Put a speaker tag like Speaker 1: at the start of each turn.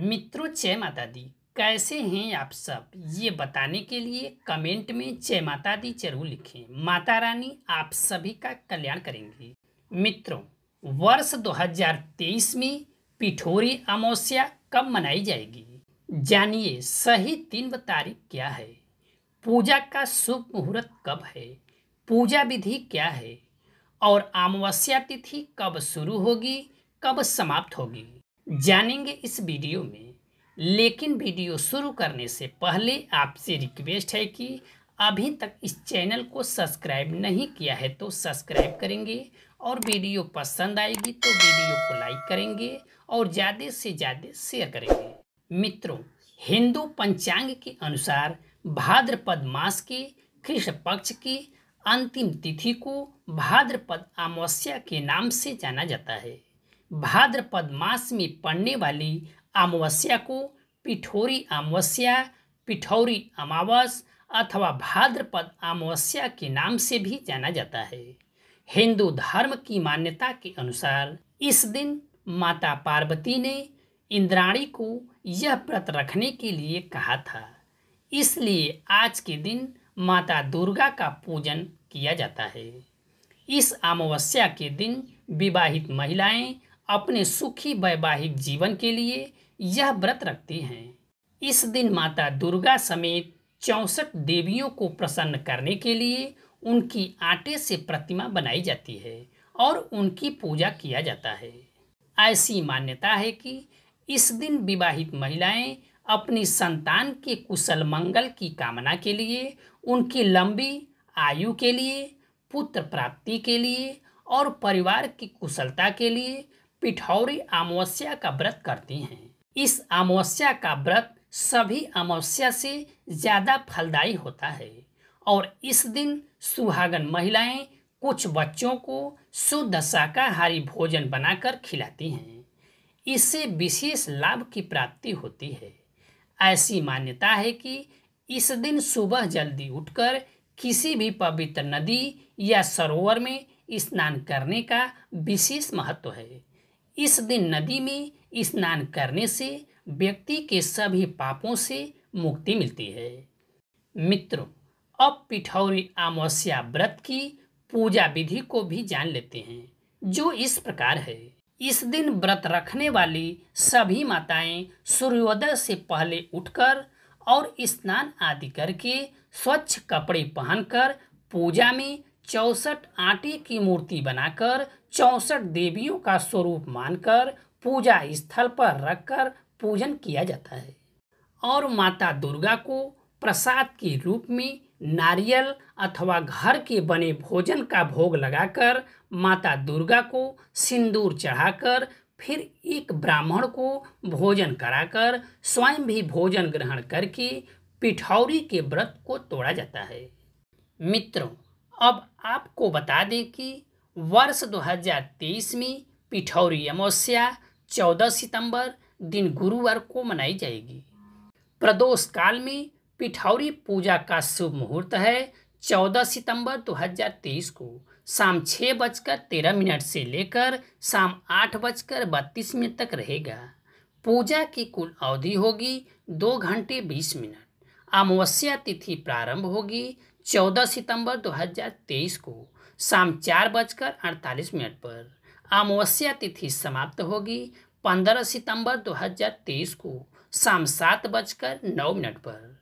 Speaker 1: मित्रों जय माता दी कैसे हैं आप सब ये बताने के लिए कमेंट में जय माता दी जरूर लिखें माता रानी आप सभी का कल्याण करेंगी मित्रों वर्ष 2023 में पिठोरी अमावस्या कब मनाई जाएगी जानिए सही तीन तारीख क्या है पूजा का शुभ मुहूर्त कब है पूजा विधि क्या है और अमावस्या तिथि कब शुरू होगी कब समाप्त होगी जानेंगे इस वीडियो में लेकिन वीडियो शुरू करने से पहले आपसे रिक्वेस्ट है कि अभी तक इस चैनल को सब्सक्राइब नहीं किया है तो सब्सक्राइब करेंगे और वीडियो पसंद आएगी तो वीडियो को लाइक करेंगे और ज़्यादा से ज़्यादा शेयर करेंगे मित्रों हिंदू पंचांग के अनुसार भाद्रपद मास के कृष्ण पक्ष की अंतिम तिथि को भाद्रपद अमावस्या के नाम से जाना जाता है भाद्रपद मास में पड़ने वाली अमावस्या को पिठोरी अमावस्या पिठौरी अमावस अथवा भाद्रपद अमावस्या के नाम से भी जाना जाता है हिंदू धर्म की मान्यता के अनुसार इस दिन माता पार्वती ने इंद्राणी को यह व्रत रखने के लिए कहा था इसलिए आज के दिन माता दुर्गा का पूजन किया जाता है इस अमावस्या के दिन विवाहित महिलाएं अपने सुखी वैवाहिक जीवन के लिए यह व्रत रखती हैं इस दिन माता दुर्गा समेत चौंसठ देवियों को प्रसन्न करने के लिए उनकी आटे से प्रतिमा बनाई जाती है और उनकी पूजा किया जाता है ऐसी मान्यता है कि इस दिन विवाहित महिलाएं अपनी संतान के कुशल मंगल की कामना के लिए उनकी लंबी आयु के लिए पुत्र प्राप्ति के लिए और परिवार की कुशलता के लिए पिठौरी अमावस्या का व्रत करती हैं इस अमावस्या का व्रत सभी अमावस्या से ज़्यादा फलदायी होता है और इस दिन सुहागन महिलाएं कुछ बच्चों को शुद्ध शाकाहारी भोजन बनाकर खिलाती हैं इससे विशेष लाभ की प्राप्ति होती है ऐसी मान्यता है कि इस दिन सुबह जल्दी उठकर किसी भी पवित्र नदी या सरोवर में स्नान करने का विशेष महत्व है इस दिन नदी में स्नान करने से व्यक्ति के सभी पापों से मुक्ति मिलती है मित्रों अब पिठौरी अमावस्या व्रत की पूजा विधि को भी जान लेते हैं जो इस प्रकार है इस दिन व्रत रखने वाली सभी माताएं सूर्योदय से पहले उठकर और स्नान आदि करके स्वच्छ कपड़े पहनकर पूजा में चौसठ आटे की मूर्ति बनाकर चौसठ देवियों का स्वरूप मानकर पूजा स्थल पर रखकर पूजन किया जाता है और माता दुर्गा को प्रसाद के रूप में नारियल अथवा घर के बने भोजन का भोग लगाकर माता दुर्गा को सिंदूर चढ़ाकर फिर एक ब्राह्मण को भोजन कराकर स्वयं भी भोजन ग्रहण करके पिठौरी के व्रत को तोड़ा जाता है मित्रों अब आपको बता दें कि वर्ष 2023 में पिठौरी अमावस्या 14 सितंबर दिन गुरुवार को मनाई जाएगी प्रदोष काल में पिठौरी पूजा का शुभ मुहूर्त है 14 सितंबर 2023 को शाम छः बजकर तेरह मिनट से लेकर शाम आठ बजकर बत्तीस मिनट तक रहेगा पूजा की कुल अवधि होगी दो घंटे बीस मिनट अमावस्या तिथि प्रारंभ होगी 14 सितंबर 2023 को शाम चार बजकर अड़तालीस मिनट पर अमावस्या तिथि समाप्त होगी 15 सितंबर 2023 को शाम सात बजकर नौ मिनट पर